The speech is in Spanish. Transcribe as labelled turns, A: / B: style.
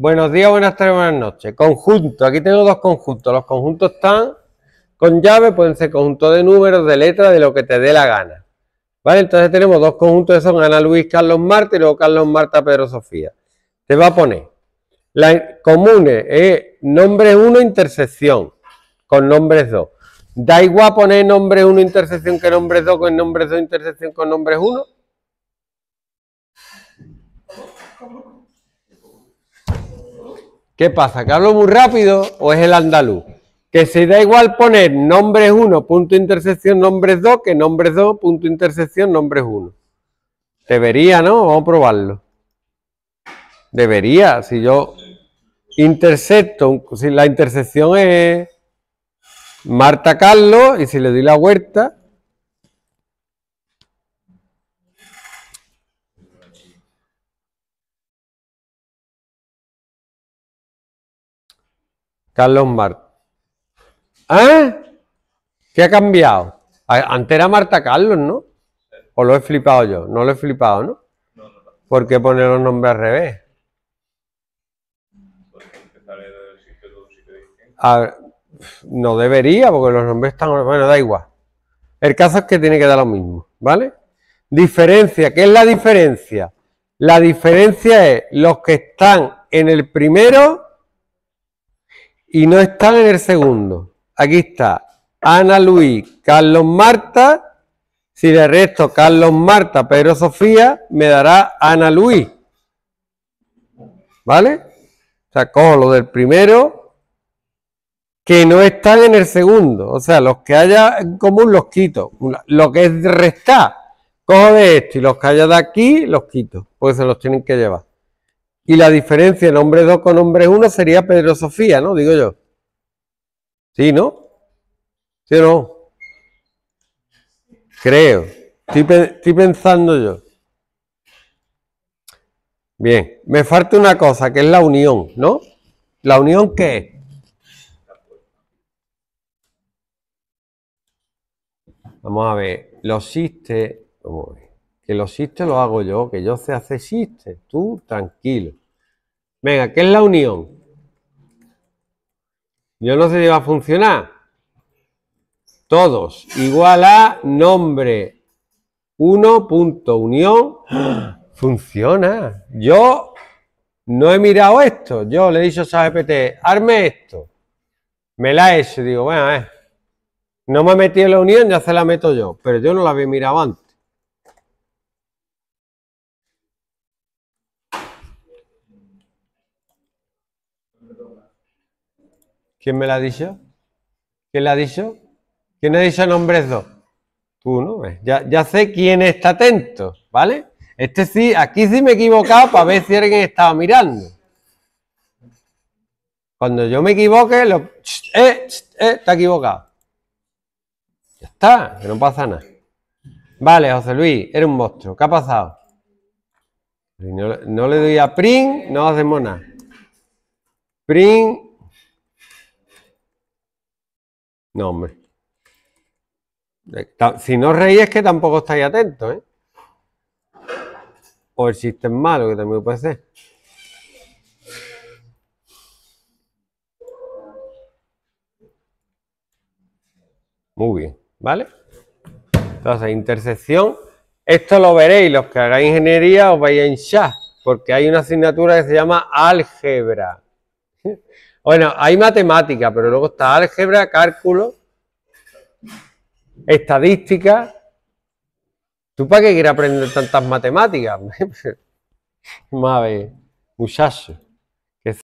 A: Buenos días, buenas tardes, buenas noches. Conjunto, aquí tengo dos conjuntos. Los conjuntos están con llave, pueden ser conjuntos de números, de letras, de lo que te dé la gana. ¿Vale? Entonces tenemos dos conjuntos son Ana Luis, Carlos Marta y luego Carlos Marta, Pedro Sofía. Te va a poner. La común es nombre 1, intersección, con nombres 2. Da igual poner nombre 1, intersección que nombre 2, con nombre 2, intersección con nombre 1. ¿Qué pasa? ¿Que hablo muy rápido o es el andaluz? Que se da igual poner nombres 1, punto intersección, nombres 2, que nombre 2, punto intersección, nombres 1. Debería, ¿no? Vamos a probarlo. Debería, si yo intercepto, si la intersección es Marta Carlos, y si le doy la vuelta, Carlos Marta. ¿Eh? ¿Qué ha cambiado? Antes era Marta Carlos, ¿no? ¿O lo he flipado yo? No lo he flipado, ¿no? ¿Por qué poner los nombres al revés? no debería, porque los nombres están. Bueno, da igual. El caso es que tiene que dar lo mismo, ¿vale? Diferencia. ¿Qué es la diferencia? La diferencia es los que están en el primero y no están en el segundo. Aquí está. Ana Luis, Carlos Marta. Si de resto Carlos Marta, Pedro Sofía, me dará Ana Luis. ¿Vale? O sea, cojo lo del primero que no están en el segundo. O sea, los que haya en común los quito. Lo que es restar, cojo de esto y los que haya de aquí los quito, porque se los tienen que llevar. Y la diferencia en hombre 2 con hombre 1 sería Pedro Sofía, ¿no? Digo yo. ¿Sí, no? ¿Sí no? Creo. Estoy, pensando yo. Bien, me falta una cosa, que es la unión, ¿no? ¿La unión qué es? Vamos a ver, los chistes que lo chistes lo hago yo, que yo sé hace existe. tú tranquilo. Venga, ¿qué es la unión? Yo no sé si va a funcionar. Todos igual a nombre 1.unión. Funciona. Yo no he mirado esto. Yo le he dicho a GPT, arme esto. Me la he hecho. Digo, bueno, No me he metido en la unión, ya se la meto yo. Pero yo no la había mirado antes. ¿Quién me la ha dicho? ¿Quién le ha dicho? ¿Quién ha dicho nombres dos? Tú, ¿no? Ya, sé quién está atento, ¿vale? Este sí, aquí sí me he equivocado para ver si alguien estaba mirando. Cuando yo me equivoque, lo... Eh, está ¡Eh! equivocado. Ya está, que no pasa nada. Vale, José Luis, era un monstruo. ¿Qué ha pasado? No, no le doy a print, no hacemos nada. Spring. No, hombre. Si no reís es que tampoco estáis atentos, ¿eh? O el sistema malo, que también puede ser. Muy bien, ¿vale? Entonces, intersección. Esto lo veréis, los que hagáis ingeniería os vais a hinchar, porque hay una asignatura que se llama álgebra. Bueno, hay matemática, pero luego está álgebra, cálculo, estadística. ¿Tú para qué quieres aprender tantas matemáticas? Mabe, muchacho.